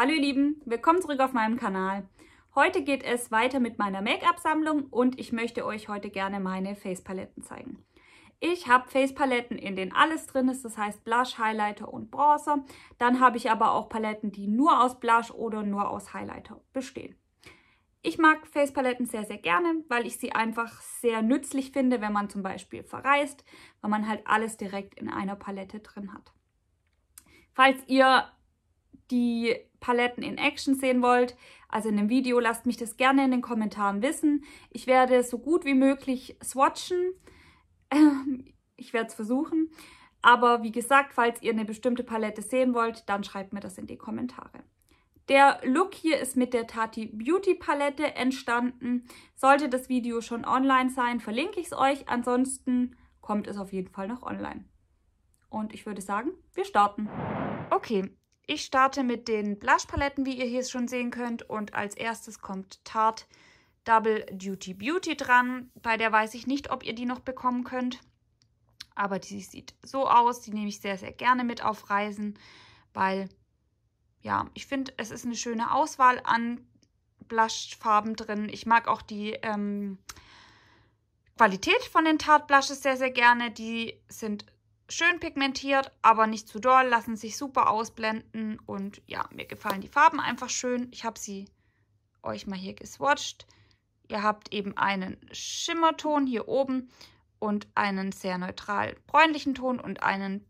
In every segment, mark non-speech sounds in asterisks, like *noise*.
Hallo ihr Lieben, willkommen zurück auf meinem Kanal. Heute geht es weiter mit meiner Make-up-Sammlung und ich möchte euch heute gerne meine Face-Paletten zeigen. Ich habe Face-Paletten, in denen alles drin ist, das heißt Blush, Highlighter und Bronzer. Dann habe ich aber auch Paletten, die nur aus Blush oder nur aus Highlighter bestehen. Ich mag Face-Paletten sehr, sehr gerne, weil ich sie einfach sehr nützlich finde, wenn man zum Beispiel verreist, weil man halt alles direkt in einer Palette drin hat. Falls ihr die Paletten in Action sehen wollt, also in einem Video, lasst mich das gerne in den Kommentaren wissen. Ich werde so gut wie möglich swatchen. Ähm, ich werde es versuchen. Aber wie gesagt, falls ihr eine bestimmte Palette sehen wollt, dann schreibt mir das in die Kommentare. Der Look hier ist mit der Tati Beauty Palette entstanden. Sollte das Video schon online sein, verlinke ich es euch. Ansonsten kommt es auf jeden Fall noch online. Und ich würde sagen, wir starten. Okay, ich starte mit den Blush-Paletten, wie ihr hier schon sehen könnt. Und als erstes kommt Tarte Double Duty Beauty dran. Bei der weiß ich nicht, ob ihr die noch bekommen könnt. Aber die sieht so aus. Die nehme ich sehr, sehr gerne mit auf Reisen, weil, ja, ich finde, es ist eine schöne Auswahl an Blushfarben drin. Ich mag auch die ähm, Qualität von den Tarte Blushes sehr, sehr gerne. Die sind schön pigmentiert, aber nicht zu doll, lassen sich super ausblenden und ja, mir gefallen die Farben einfach schön. Ich habe sie euch mal hier geswatcht. Ihr habt eben einen Schimmerton hier oben und einen sehr neutral bräunlichen Ton und einen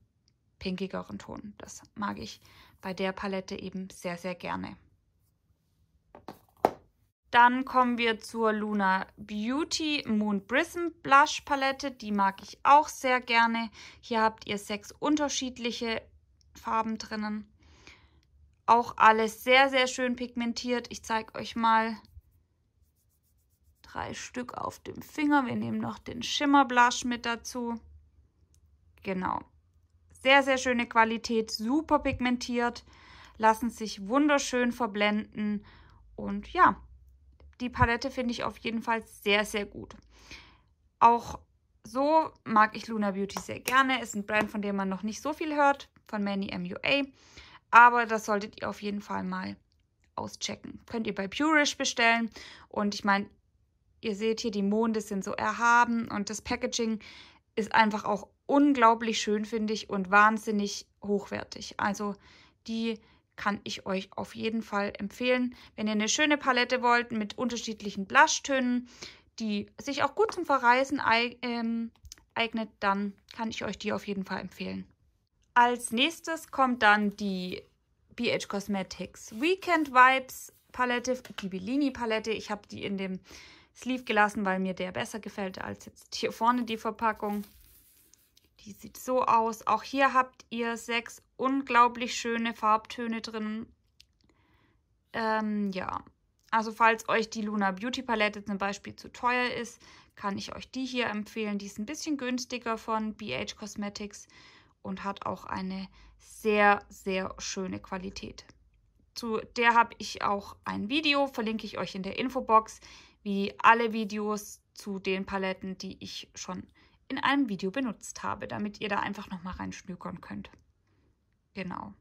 pinkigeren Ton. Das mag ich bei der Palette eben sehr, sehr gerne. Dann kommen wir zur Luna Beauty Moon Prism Blush Palette. Die mag ich auch sehr gerne. Hier habt ihr sechs unterschiedliche Farben drinnen. Auch alles sehr, sehr schön pigmentiert. Ich zeige euch mal drei Stück auf dem Finger. Wir nehmen noch den Schimmerblush mit dazu. Genau. Sehr, sehr schöne Qualität, super pigmentiert, lassen sich wunderschön verblenden. Und ja, die Palette finde ich auf jeden Fall sehr, sehr gut. Auch so mag ich Luna Beauty sehr gerne. Ist ein Brand, von dem man noch nicht so viel hört, von Manny MUA. Aber das solltet ihr auf jeden Fall mal auschecken. Könnt ihr bei Purish bestellen. Und ich meine, ihr seht hier, die Monde sind so erhaben und das Packaging ist einfach auch unglaublich schön, finde ich, und wahnsinnig hochwertig. Also die kann ich euch auf jeden Fall empfehlen. Wenn ihr eine schöne Palette wollt mit unterschiedlichen Blushtönen, die sich auch gut zum Verreisen ähm, eignet, dann kann ich euch die auf jeden Fall empfehlen. Als nächstes kommt dann die BH Cosmetics Weekend Vibes Palette, die Bellini Palette. Ich habe die in dem Sleeve gelassen, weil mir der besser gefällt als jetzt hier vorne die Verpackung. Die sieht so aus. Auch hier habt ihr sechs unglaublich schöne Farbtöne drin. Ähm, ja, also falls euch die Luna Beauty Palette zum Beispiel zu teuer ist, kann ich euch die hier empfehlen. Die ist ein bisschen günstiger von BH Cosmetics und hat auch eine sehr, sehr schöne Qualität. Zu der habe ich auch ein Video, verlinke ich euch in der Infobox, wie alle Videos zu den Paletten, die ich schon in einem Video benutzt habe, damit ihr da einfach nochmal reinschnükern könnt. Genau.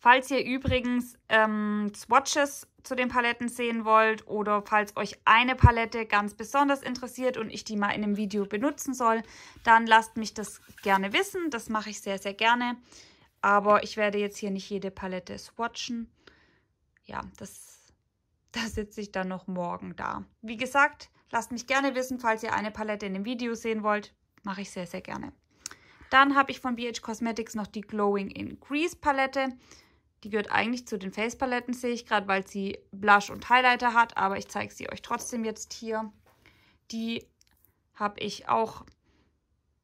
Falls ihr übrigens ähm, Swatches zu den Paletten sehen wollt oder falls euch eine Palette ganz besonders interessiert und ich die mal in einem Video benutzen soll, dann lasst mich das gerne wissen. Das mache ich sehr, sehr gerne. Aber ich werde jetzt hier nicht jede Palette swatchen. Ja, das ist da sitze ich dann noch morgen da. Wie gesagt, lasst mich gerne wissen, falls ihr eine Palette in dem Video sehen wollt. Mache ich sehr, sehr gerne. Dann habe ich von BH Cosmetics noch die Glowing in Grease Palette. Die gehört eigentlich zu den Face Paletten, sehe ich gerade, weil sie Blush und Highlighter hat. Aber ich zeige sie euch trotzdem jetzt hier. Die habe ich auch,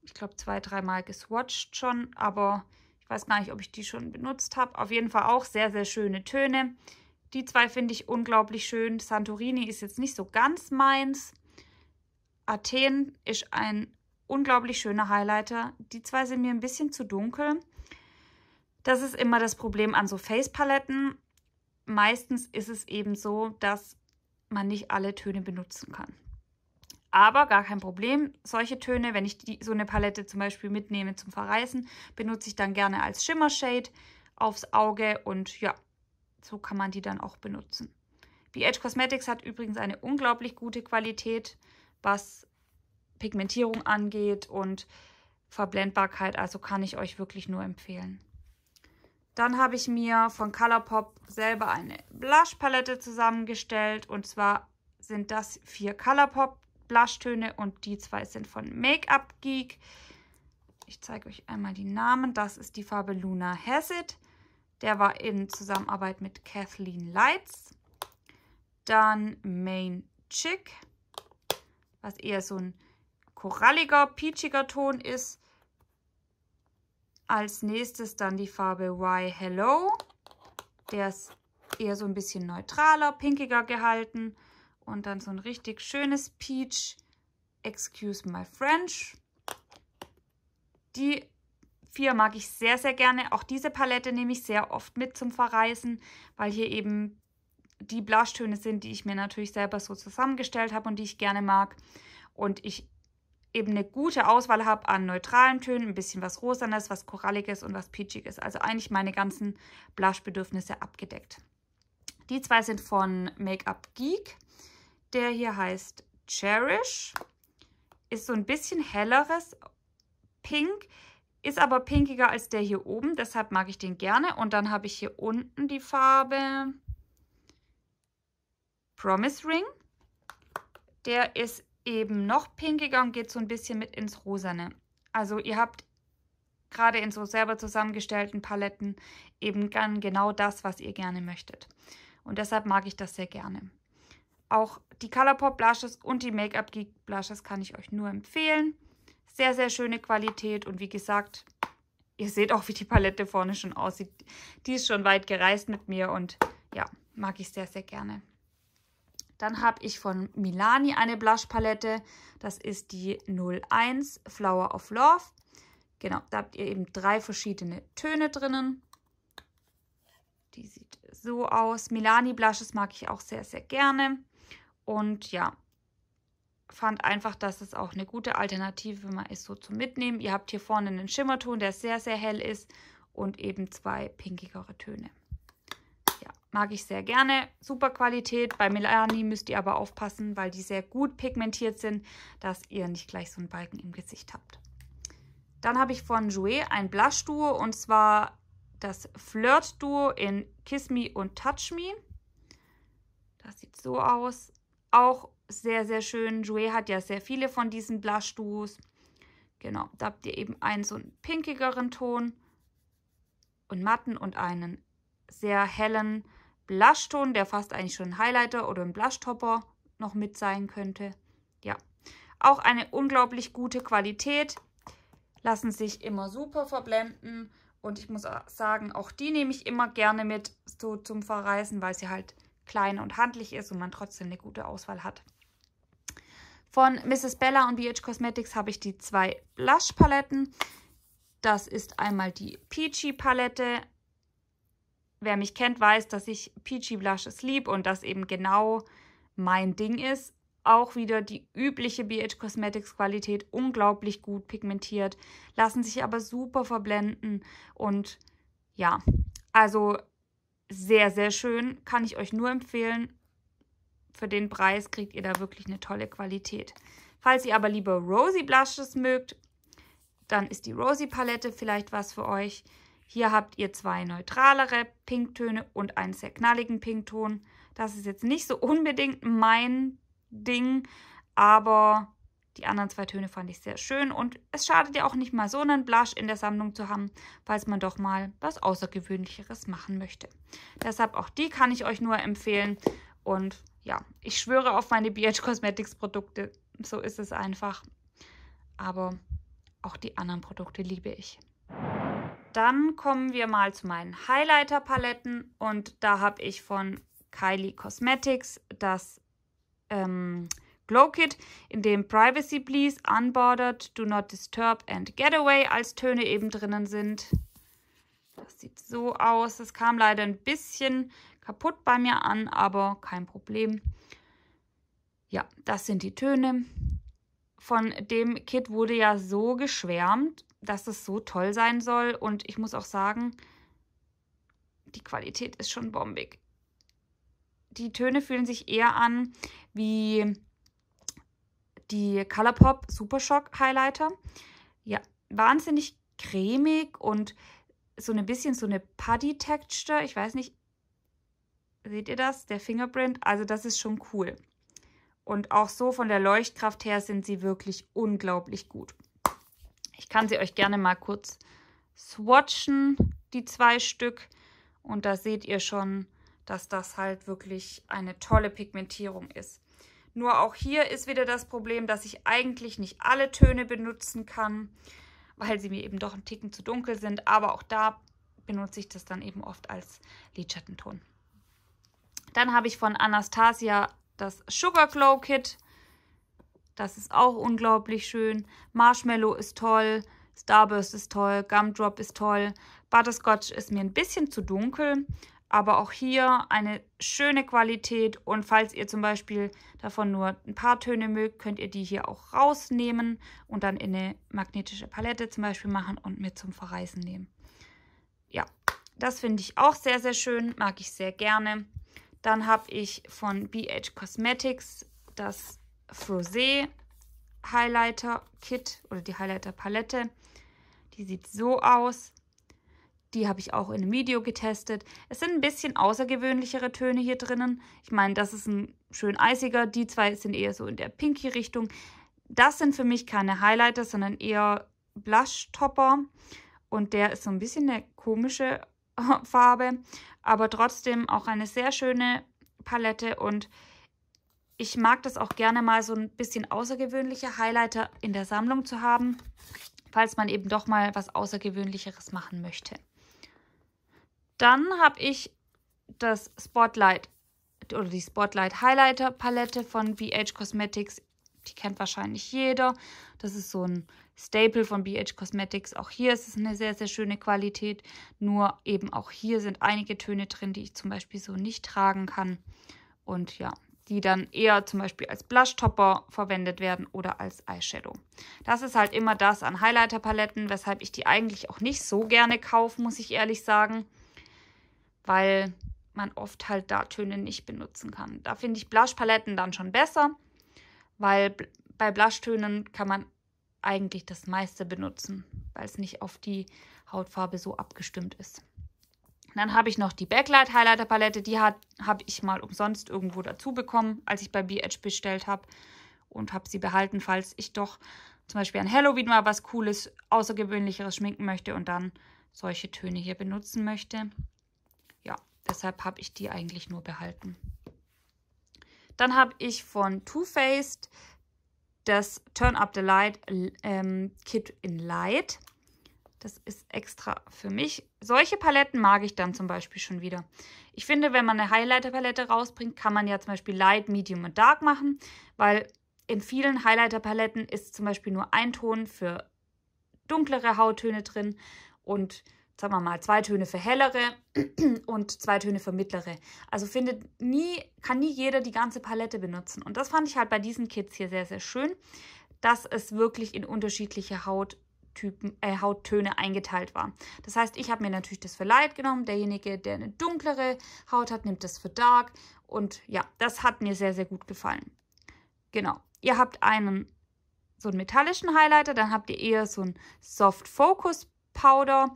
ich glaube, zwei, dreimal geswatcht schon. Aber ich weiß gar nicht, ob ich die schon benutzt habe. Auf jeden Fall auch sehr, sehr schöne Töne. Die zwei finde ich unglaublich schön. Santorini ist jetzt nicht so ganz meins. Athen ist ein unglaublich schöner Highlighter. Die zwei sind mir ein bisschen zu dunkel. Das ist immer das Problem an so Face-Paletten. Meistens ist es eben so, dass man nicht alle Töne benutzen kann. Aber gar kein Problem. Solche Töne, wenn ich die, so eine Palette zum Beispiel mitnehme zum Verreißen, benutze ich dann gerne als Shimmer-Shade aufs Auge. Und ja, so kann man die dann auch benutzen. BH Cosmetics hat übrigens eine unglaublich gute Qualität, was Pigmentierung angeht und Verblendbarkeit. Also kann ich euch wirklich nur empfehlen. Dann habe ich mir von Colourpop selber eine Blush-Palette zusammengestellt. Und zwar sind das vier Colourpop Blushtöne und die zwei sind von Make-Up Geek. Ich zeige euch einmal die Namen. Das ist die Farbe Luna Hazard. Der war in Zusammenarbeit mit Kathleen Lights. Dann Main Chick, was eher so ein koralliger, peachiger Ton ist. Als nächstes dann die Farbe Why Hello. Der ist eher so ein bisschen neutraler, pinkiger gehalten. Und dann so ein richtig schönes Peach. Excuse my French. Die 4 mag ich sehr, sehr gerne. Auch diese Palette nehme ich sehr oft mit zum Verreisen, weil hier eben die Blushtöne sind, die ich mir natürlich selber so zusammengestellt habe und die ich gerne mag. Und ich eben eine gute Auswahl habe an neutralen Tönen, ein bisschen was Rosanes, was Koralliges und was Peachiges. Also eigentlich meine ganzen blush abgedeckt. Die zwei sind von Make-up Geek. Der hier heißt Cherish. Ist so ein bisschen helleres Pink. Ist aber pinkiger als der hier oben, deshalb mag ich den gerne. Und dann habe ich hier unten die Farbe Promise Ring. Der ist eben noch pinkiger und geht so ein bisschen mit ins Rosane. Also ihr habt gerade in so selber zusammengestellten Paletten eben dann genau das, was ihr gerne möchtet. Und deshalb mag ich das sehr gerne. Auch die Colourpop Blushes und die Make-up Geek Blushes kann ich euch nur empfehlen. Sehr, sehr schöne Qualität und wie gesagt, ihr seht auch, wie die Palette vorne schon aussieht. Die ist schon weit gereist mit mir und ja, mag ich sehr, sehr gerne. Dann habe ich von Milani eine Blush-Palette. Das ist die 01 Flower of Love. Genau, da habt ihr eben drei verschiedene Töne drinnen. Die sieht so aus. Milani Blushes mag ich auch sehr, sehr gerne. Und ja, fand einfach, dass es auch eine gute Alternative wenn man ist, so zum Mitnehmen. Ihr habt hier vorne einen Schimmerton, der sehr, sehr hell ist und eben zwei pinkigere Töne. Ja, mag ich sehr gerne. Super Qualität. Bei Milani müsst ihr aber aufpassen, weil die sehr gut pigmentiert sind, dass ihr nicht gleich so einen Balken im Gesicht habt. Dann habe ich von Jouer ein Blush-Duo und zwar das Flirt-Duo in Kiss Me und Touch Me. Das sieht so aus. Auch sehr, sehr schön. Jouet hat ja sehr viele von diesen Blushduos. Genau, da habt ihr eben einen so einen pinkigeren Ton und matten und einen sehr hellen Blushton, der fast eigentlich schon ein Highlighter oder ein Blushtopper noch mit sein könnte. Ja, auch eine unglaublich gute Qualität. Lassen sich immer super verblenden. Und ich muss sagen, auch die nehme ich immer gerne mit so zum Verreisen, weil sie halt klein und handlich ist und man trotzdem eine gute Auswahl hat. Von Mrs. Bella und BH Cosmetics habe ich die zwei Blush-Paletten. Das ist einmal die Peachy-Palette. Wer mich kennt, weiß, dass ich Peachy Blushes liebe und das eben genau mein Ding ist. Auch wieder die übliche BH Cosmetics Qualität, unglaublich gut pigmentiert, lassen sich aber super verblenden und ja, also sehr, sehr schön, kann ich euch nur empfehlen für den Preis kriegt ihr da wirklich eine tolle Qualität. Falls ihr aber lieber Rosy Blushes mögt, dann ist die Rosy Palette vielleicht was für euch. Hier habt ihr zwei neutralere Pinktöne und einen sehr knalligen Pinkton. Das ist jetzt nicht so unbedingt mein Ding, aber die anderen zwei Töne fand ich sehr schön und es schadet ja auch nicht mal so einen Blush in der Sammlung zu haben, falls man doch mal was Außergewöhnlicheres machen möchte. Deshalb auch die kann ich euch nur empfehlen. Und ja, ich schwöre auf meine BH Cosmetics Produkte. So ist es einfach. Aber auch die anderen Produkte liebe ich. Dann kommen wir mal zu meinen Highlighter-Paletten. Und da habe ich von Kylie Cosmetics das ähm, Glow Kit, in dem Privacy Please, Unbordered, Do Not Disturb and Getaway als Töne eben drinnen sind. Das sieht so aus. Es kam leider ein bisschen kaputt bei mir an, aber kein Problem. Ja, das sind die Töne. Von dem Kit wurde ja so geschwärmt, dass es so toll sein soll. Und ich muss auch sagen, die Qualität ist schon bombig. Die Töne fühlen sich eher an wie die Colourpop Supershock Highlighter. Ja, wahnsinnig cremig und so ein ne bisschen so eine Putty-Texture. Ich weiß nicht, Seht ihr das? Der Fingerprint. Also das ist schon cool. Und auch so von der Leuchtkraft her sind sie wirklich unglaublich gut. Ich kann sie euch gerne mal kurz swatchen, die zwei Stück. Und da seht ihr schon, dass das halt wirklich eine tolle Pigmentierung ist. Nur auch hier ist wieder das Problem, dass ich eigentlich nicht alle Töne benutzen kann, weil sie mir eben doch ein Ticken zu dunkel sind. Aber auch da benutze ich das dann eben oft als Lidschattenton. Dann habe ich von Anastasia das Sugar Glow Kit. Das ist auch unglaublich schön. Marshmallow ist toll. Starburst ist toll. Gumdrop ist toll. Butterscotch ist mir ein bisschen zu dunkel. Aber auch hier eine schöne Qualität. Und falls ihr zum Beispiel davon nur ein paar Töne mögt, könnt ihr die hier auch rausnehmen und dann in eine magnetische Palette zum Beispiel machen und mit zum Verreißen nehmen. Ja, das finde ich auch sehr, sehr schön. Mag ich sehr gerne. Dann habe ich von BH Cosmetics das Frosé Highlighter Kit oder die Highlighter Palette. Die sieht so aus. Die habe ich auch in einem Video getestet. Es sind ein bisschen außergewöhnlichere Töne hier drinnen. Ich meine, das ist ein schön eisiger. Die zwei sind eher so in der Pinky-Richtung. Das sind für mich keine Highlighter, sondern eher Blush-Topper. Und der ist so ein bisschen eine komische *laughs* Farbe, aber trotzdem auch eine sehr schöne Palette und ich mag das auch gerne mal so ein bisschen außergewöhnliche Highlighter in der Sammlung zu haben, falls man eben doch mal was Außergewöhnlicheres machen möchte. Dann habe ich das Spotlight oder die Spotlight Highlighter Palette von BH Cosmetics. Die kennt wahrscheinlich jeder. Das ist so ein Staple von BH Cosmetics. Auch hier ist es eine sehr, sehr schöne Qualität. Nur eben auch hier sind einige Töne drin, die ich zum Beispiel so nicht tragen kann. Und ja, die dann eher zum Beispiel als Blush-Topper verwendet werden oder als Eyeshadow. Das ist halt immer das an Highlighter-Paletten, weshalb ich die eigentlich auch nicht so gerne kaufe, muss ich ehrlich sagen. Weil man oft halt da Töne nicht benutzen kann. Da finde ich Blush-Paletten dann schon besser, weil bei Blush-Tönen kann man eigentlich das meiste benutzen, weil es nicht auf die Hautfarbe so abgestimmt ist. Dann habe ich noch die Backlight Highlighter Palette. Die habe ich mal umsonst irgendwo dazu bekommen, als ich bei B-Edge bestellt habe. Und habe sie behalten, falls ich doch zum Beispiel an Halloween mal was Cooles, Außergewöhnlicheres schminken möchte und dann solche Töne hier benutzen möchte. Ja, deshalb habe ich die eigentlich nur behalten. Dann habe ich von Too Faced das Turn Up the Light ähm, Kit in Light. Das ist extra für mich. Solche Paletten mag ich dann zum Beispiel schon wieder. Ich finde, wenn man eine Highlighter-Palette rausbringt, kann man ja zum Beispiel Light, Medium und Dark machen, weil in vielen Highlighter-Paletten ist zum Beispiel nur ein Ton für dunklere Hauttöne drin und sagen wir mal, zwei Töne für hellere *clears throat* und zwei Töne für mittlere. Also findet nie, kann nie jeder die ganze Palette benutzen. Und das fand ich halt bei diesen Kits hier sehr, sehr schön, dass es wirklich in unterschiedliche Hauttypen, äh, Hauttöne eingeteilt war. Das heißt, ich habe mir natürlich das für Light genommen. Derjenige, der eine dunklere Haut hat, nimmt das für Dark. Und ja, das hat mir sehr, sehr gut gefallen. Genau. Ihr habt einen so einen metallischen Highlighter, dann habt ihr eher so einen Soft Focus Powder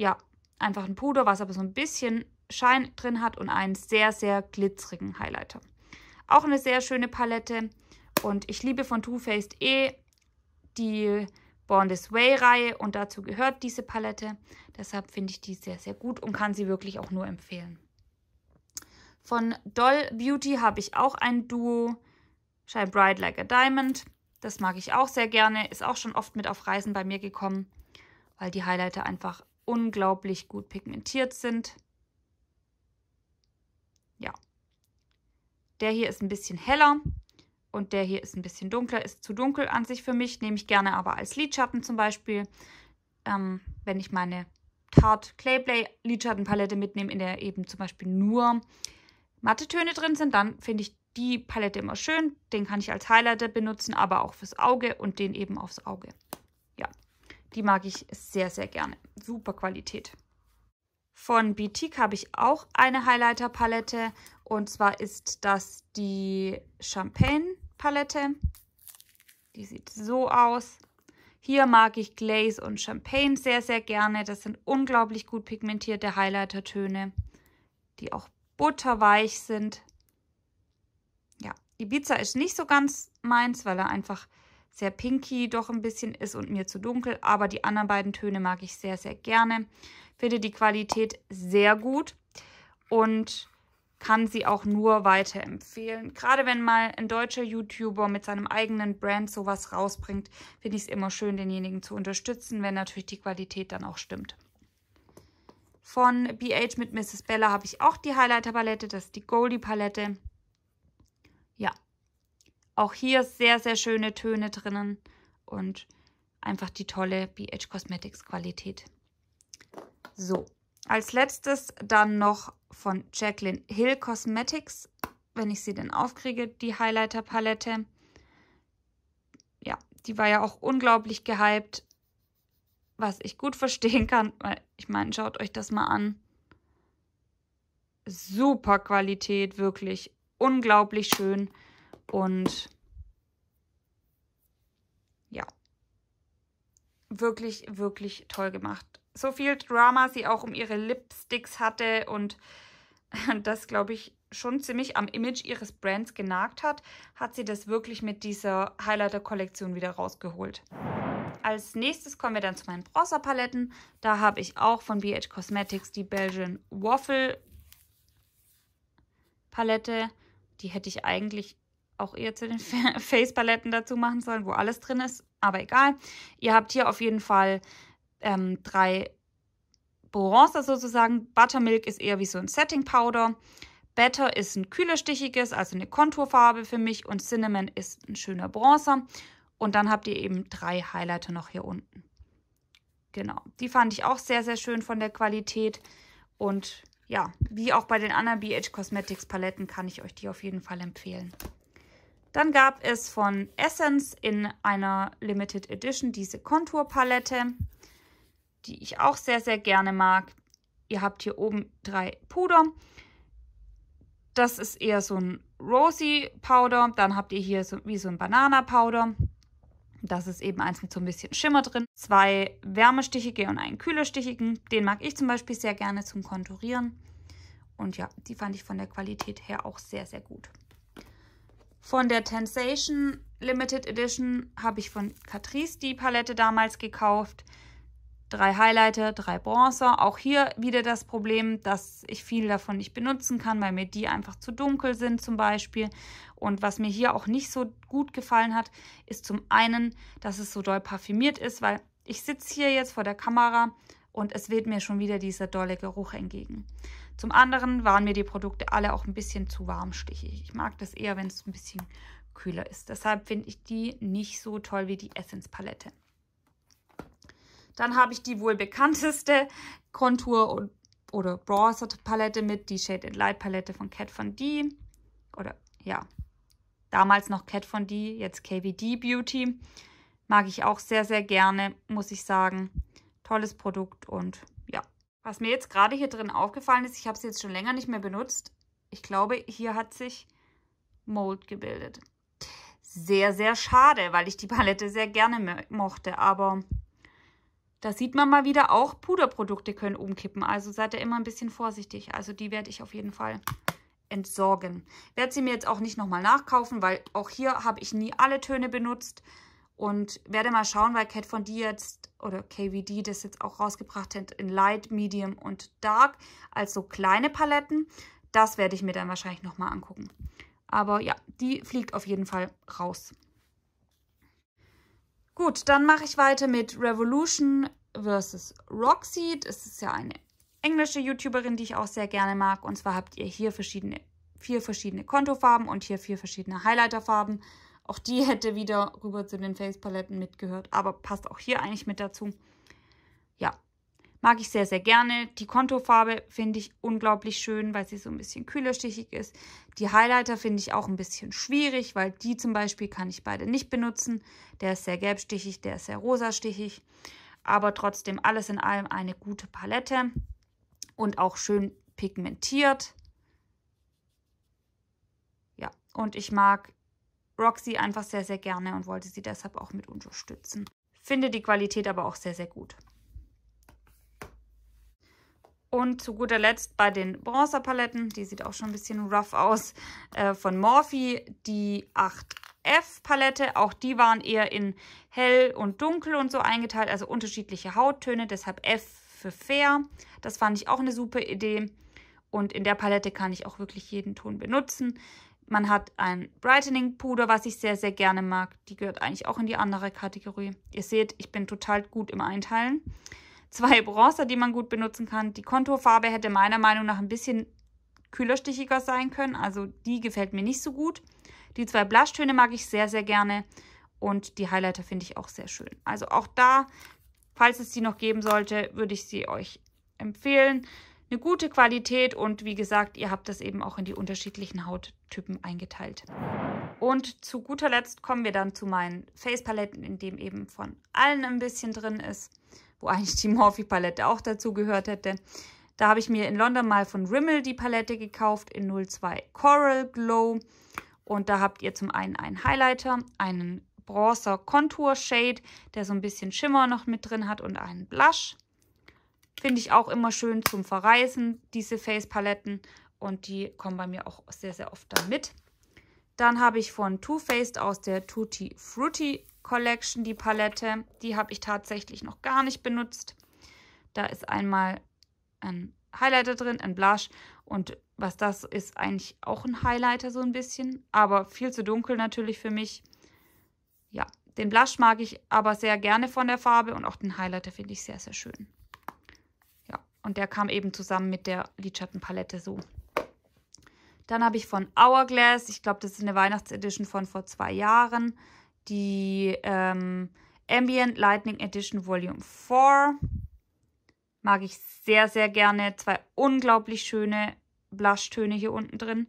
ja, einfach ein Puder, was aber so ein bisschen Schein drin hat und einen sehr, sehr glitzerigen Highlighter. Auch eine sehr schöne Palette. Und ich liebe von Too Faced eh die Born This Way-Reihe und dazu gehört diese Palette. Deshalb finde ich die sehr, sehr gut und kann sie wirklich auch nur empfehlen. Von Doll Beauty habe ich auch ein Duo, Shine Bright Like a Diamond. Das mag ich auch sehr gerne, ist auch schon oft mit auf Reisen bei mir gekommen, weil die Highlighter einfach unglaublich gut pigmentiert sind. Ja. Der hier ist ein bisschen heller und der hier ist ein bisschen dunkler. Ist zu dunkel an sich für mich, nehme ich gerne aber als Lidschatten zum Beispiel, ähm, wenn ich meine Tarte Clayplay Lidschattenpalette mitnehme, in der eben zum Beispiel nur matte Töne drin sind, dann finde ich die Palette immer schön. Den kann ich als Highlighter benutzen, aber auch fürs Auge und den eben aufs Auge. Die mag ich sehr, sehr gerne. Super Qualität. Von Boutique habe ich auch eine Highlighter-Palette. Und zwar ist das die Champagne-Palette. Die sieht so aus. Hier mag ich Glaze und Champagne sehr, sehr gerne. Das sind unglaublich gut pigmentierte Highlighter-Töne, die auch butterweich sind. Ja, Ibiza ist nicht so ganz meins, weil er einfach sehr pinky doch ein bisschen ist und mir zu dunkel. Aber die anderen beiden Töne mag ich sehr, sehr gerne. Finde die Qualität sehr gut und kann sie auch nur weiterempfehlen. Gerade wenn mal ein deutscher YouTuber mit seinem eigenen Brand sowas rausbringt, finde ich es immer schön, denjenigen zu unterstützen, wenn natürlich die Qualität dann auch stimmt. Von BH mit Mrs. Bella habe ich auch die Highlighter-Palette, das ist die Goldie-Palette. Auch hier sehr, sehr schöne Töne drinnen und einfach die tolle BH Cosmetics Qualität. So, als letztes dann noch von Jacqueline Hill Cosmetics, wenn ich sie denn aufkriege, die Highlighter Palette. Ja, die war ja auch unglaublich gehypt, was ich gut *laughs* verstehen kann. Weil ich meine, schaut euch das mal an. Super Qualität, wirklich unglaublich schön. Und ja, wirklich, wirklich toll gemacht. So viel Drama sie auch um ihre Lipsticks hatte und *laughs* das, glaube ich, schon ziemlich am Image ihres Brands genagt hat, hat sie das wirklich mit dieser Highlighter-Kollektion wieder rausgeholt. Als nächstes kommen wir dann zu meinen Bronzer-Paletten. Da habe ich auch von BH Cosmetics die Belgian Waffle Palette. Die hätte ich eigentlich auch eher zu den *laughs* Face-Paletten dazu machen sollen, wo alles drin ist. Aber egal. Ihr habt hier auf jeden Fall ähm, drei Bronzer sozusagen. Buttermilk ist eher wie so ein Setting Powder. Better ist ein kühlerstichiges, also eine Konturfarbe für mich. Und Cinnamon ist ein schöner Bronzer. Und dann habt ihr eben drei Highlighter noch hier unten. Genau, die fand ich auch sehr, sehr schön von der Qualität. Und ja, wie auch bei den anderen BH Cosmetics Paletten kann ich euch die auf jeden Fall empfehlen. Dann gab es von Essence in einer Limited Edition diese Konturpalette, die ich auch sehr, sehr gerne mag. Ihr habt hier oben drei Puder. Das ist eher so ein Rosy Powder. Dann habt ihr hier so, wie so ein Banana Powder. Das ist eben eins mit so ein bisschen Schimmer drin. Zwei wärmestichige und einen kühlerstichigen. Den mag ich zum Beispiel sehr gerne zum Konturieren. Und ja, die fand ich von der Qualität her auch sehr, sehr gut. Von der Tensation Limited Edition habe ich von Catrice die Palette damals gekauft. Drei Highlighter, drei Bronzer. Auch hier wieder das Problem, dass ich viel davon nicht benutzen kann, weil mir die einfach zu dunkel sind zum Beispiel. Und was mir hier auch nicht so gut gefallen hat, ist zum einen, dass es so doll parfümiert ist, weil ich sitze hier jetzt vor der Kamera und es weht mir schon wieder dieser dolle Geruch entgegen. Zum anderen waren mir die Produkte alle auch ein bisschen zu warmstichig. Ich mag das eher, wenn es ein bisschen kühler ist. Deshalb finde ich die nicht so toll wie die Essence Palette. Dann habe ich die wohl bekannteste Kontur- oder Bronzer-Palette mit, die Shade and Light Palette von Kat Von D. Oder ja, damals noch Kat Von D, jetzt KVD Beauty. Mag ich auch sehr, sehr gerne, muss ich sagen. Tolles Produkt und was mir jetzt gerade hier drin aufgefallen ist, ich habe es jetzt schon länger nicht mehr benutzt. Ich glaube, hier hat sich Mold gebildet. Sehr, sehr schade, weil ich die Palette sehr gerne mochte. Aber da sieht man mal wieder, auch Puderprodukte können umkippen. Also seid ihr immer ein bisschen vorsichtig. Also die werde ich auf jeden Fall entsorgen. Werde sie mir jetzt auch nicht nochmal nachkaufen, weil auch hier habe ich nie alle Töne benutzt. Und werde mal schauen, weil Kat von D jetzt oder KVD das jetzt auch rausgebracht hat in Light, Medium und Dark, also so kleine Paletten. Das werde ich mir dann wahrscheinlich nochmal angucken. Aber ja, die fliegt auf jeden Fall raus. Gut, dann mache ich weiter mit Revolution vs. Roxy. Das ist ja eine englische YouTuberin, die ich auch sehr gerne mag. Und zwar habt ihr hier verschiedene, vier verschiedene Kontofarben und hier vier verschiedene Highlighterfarben. Auch die hätte wieder rüber zu den Face-Paletten mitgehört, aber passt auch hier eigentlich mit dazu. Ja, mag ich sehr, sehr gerne. Die Kontofarbe finde ich unglaublich schön, weil sie so ein bisschen kühlerstichig ist. Die Highlighter finde ich auch ein bisschen schwierig, weil die zum Beispiel kann ich beide nicht benutzen. Der ist sehr gelbstichig, der ist sehr rosastichig. Aber trotzdem alles in allem eine gute Palette und auch schön pigmentiert. Ja, und ich mag Roxy einfach sehr, sehr gerne und wollte sie deshalb auch mit unterstützen. Finde die Qualität aber auch sehr, sehr gut. Und zu guter Letzt bei den Bronzer-Paletten, die sieht auch schon ein bisschen rough aus, äh, von Morphe, die 8F-Palette. Auch die waren eher in hell und dunkel und so eingeteilt, also unterschiedliche Hauttöne, deshalb F für fair. Das fand ich auch eine super Idee. Und in der Palette kann ich auch wirklich jeden Ton benutzen. Man hat ein Brightening Puder, was ich sehr, sehr gerne mag. Die gehört eigentlich auch in die andere Kategorie. Ihr seht, ich bin total gut im Einteilen. Zwei Bronzer, die man gut benutzen kann. Die Konturfarbe hätte meiner Meinung nach ein bisschen kühlerstichiger sein können. Also die gefällt mir nicht so gut. Die zwei Blushtöne mag ich sehr, sehr gerne. Und die Highlighter finde ich auch sehr schön. Also auch da, falls es die noch geben sollte, würde ich sie euch empfehlen eine gute Qualität und wie gesagt, ihr habt das eben auch in die unterschiedlichen Hauttypen eingeteilt. Und zu guter Letzt kommen wir dann zu meinen Face-Paletten, in dem eben von allen ein bisschen drin ist, wo eigentlich die Morphe-Palette auch dazu gehört hätte. Da habe ich mir in London mal von Rimmel die Palette gekauft in 02 Coral Glow. Und da habt ihr zum einen einen Highlighter, einen Bronzer Contour Shade, der so ein bisschen Schimmer noch mit drin hat und einen Blush. Finde ich auch immer schön zum Verreißen, diese Face-Paletten. Und die kommen bei mir auch sehr, sehr oft dann mit. Dann habe ich von Too Faced aus der Tutti Frutti Collection die Palette. Die habe ich tatsächlich noch gar nicht benutzt. Da ist einmal ein Highlighter drin, ein Blush. Und was das ist, eigentlich auch ein Highlighter so ein bisschen. Aber viel zu dunkel natürlich für mich. Ja, den Blush mag ich aber sehr gerne von der Farbe und auch den Highlighter finde ich sehr, sehr schön. Und der kam eben zusammen mit der Lidschattenpalette so. Dann habe ich von Hourglass, ich glaube, das ist eine Weihnachtsedition von vor zwei Jahren, die ähm, Ambient Lightning Edition Volume 4. Mag ich sehr, sehr gerne. Zwei unglaublich schöne Blushtöne hier unten drin.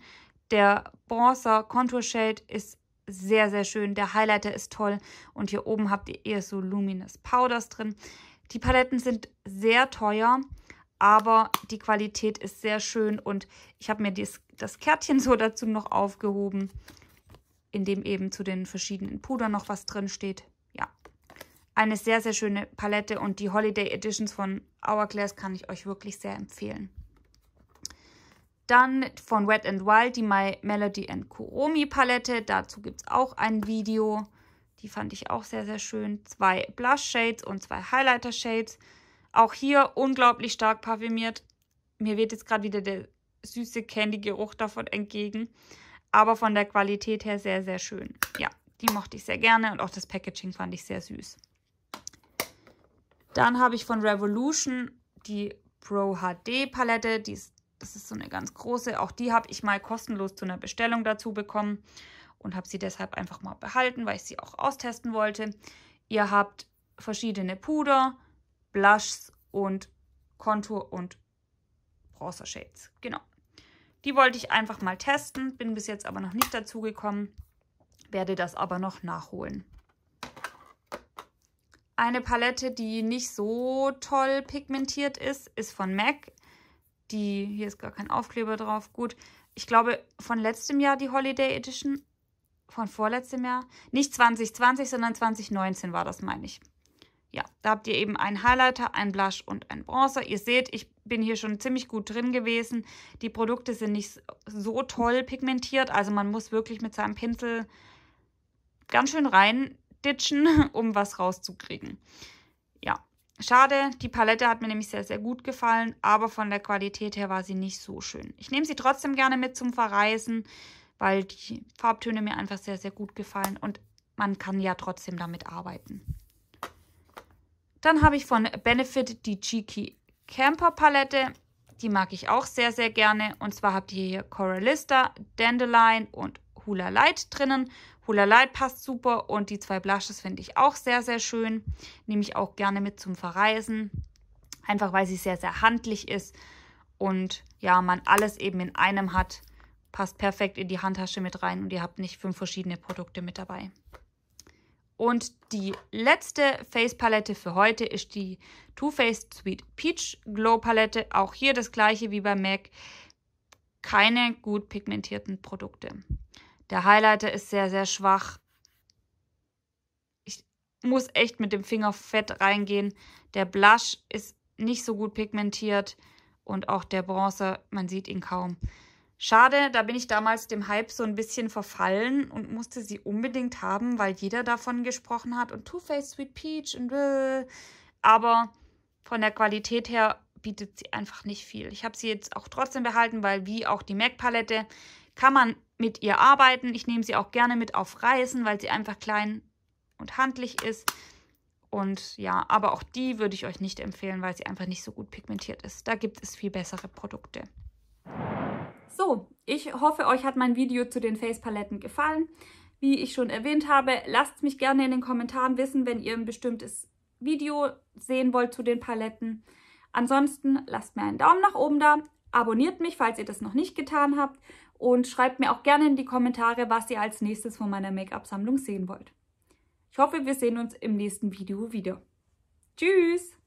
Der Bronzer Contour Shade ist sehr, sehr schön. Der Highlighter ist toll. Und hier oben habt ihr eher so Luminous Powders drin. Die Paletten sind sehr teuer, aber die Qualität ist sehr schön und ich habe mir dies, das Kärtchen so dazu noch aufgehoben, in dem eben zu den verschiedenen Pudern noch was drin steht. Ja, eine sehr, sehr schöne Palette und die Holiday Editions von Hourglass kann ich euch wirklich sehr empfehlen. Dann von Wet and Wild die My Melody and Kuromi Palette. Dazu gibt es auch ein Video. Die fand ich auch sehr, sehr schön. Zwei Blush Shades und zwei Highlighter Shades. Auch hier unglaublich stark parfümiert. Mir weht jetzt gerade wieder der süße Candy-Geruch davon entgegen. Aber von der Qualität her sehr, sehr schön. Ja, die mochte ich sehr gerne und auch das Packaging fand ich sehr süß. Dann habe ich von Revolution die Pro HD Palette. Die ist, das ist so eine ganz große. Auch die habe ich mal kostenlos zu einer Bestellung dazu bekommen und habe sie deshalb einfach mal behalten, weil ich sie auch austesten wollte. Ihr habt verschiedene Puder, Blushs und Kontur und Bronzer Shades. Genau. Die wollte ich einfach mal testen, bin bis jetzt aber noch nicht dazu gekommen, werde das aber noch nachholen. Eine Palette, die nicht so toll pigmentiert ist, ist von MAC. Die, hier ist gar kein Aufkleber drauf, gut. Ich glaube, von letztem Jahr die Holiday Edition, von vorletztem Jahr. Nicht 2020, sondern 2019 war das, meine ich ja, da habt ihr eben einen Highlighter, einen Blush und einen Bronzer. Ihr seht, ich bin hier schon ziemlich gut drin gewesen. Die Produkte sind nicht so toll pigmentiert, also man muss wirklich mit seinem Pinsel ganz schön reinditschen, *laughs* um was rauszukriegen. Ja, schade, die Palette hat mir nämlich sehr, sehr gut gefallen, aber von der Qualität her war sie nicht so schön. Ich nehme sie trotzdem gerne mit zum Verreisen, weil die Farbtöne mir einfach sehr, sehr gut gefallen und man kann ja trotzdem damit arbeiten. Dann habe ich von Benefit die Cheeky Camper Palette. Die mag ich auch sehr, sehr gerne. Und zwar habt ihr hier Coralista, Dandelion und Hula Light drinnen. Hula Light passt super und die zwei Blushes finde ich auch sehr, sehr schön. Nehme ich auch gerne mit zum Verreisen. Einfach weil sie sehr, sehr handlich ist und ja, man alles eben in einem hat. Passt perfekt in die Handtasche mit rein und ihr habt nicht fünf verschiedene Produkte mit dabei. Und die letzte Face-Palette für heute ist die Too Faced Sweet Peach Glow Palette. Auch hier das gleiche wie bei MAC. Keine gut pigmentierten Produkte. Der Highlighter ist sehr, sehr schwach. Ich muss echt mit dem Finger fett reingehen. Der Blush ist nicht so gut pigmentiert. Und auch der Bronzer, man sieht ihn kaum. Schade, da bin ich damals dem Hype so ein bisschen verfallen und musste sie unbedingt haben, weil jeder davon gesprochen hat und Too-Faced Sweet Peach und äh. aber von der Qualität her bietet sie einfach nicht viel. Ich habe sie jetzt auch trotzdem behalten, weil wie auch die MAC-Palette kann man mit ihr arbeiten. Ich nehme sie auch gerne mit auf Reisen, weil sie einfach klein und handlich ist. Und ja, aber auch die würde ich euch nicht empfehlen, weil sie einfach nicht so gut pigmentiert ist. Da gibt es viel bessere Produkte. So, ich hoffe, euch hat mein Video zu den Face-Paletten gefallen. Wie ich schon erwähnt habe, lasst mich gerne in den Kommentaren wissen, wenn ihr ein bestimmtes Video sehen wollt zu den Paletten. Ansonsten lasst mir einen Daumen nach oben da, abonniert mich, falls ihr das noch nicht getan habt und schreibt mir auch gerne in die Kommentare, was ihr als nächstes von meiner Make-up-Sammlung sehen wollt. Ich hoffe, wir sehen uns im nächsten Video wieder. Tschüss!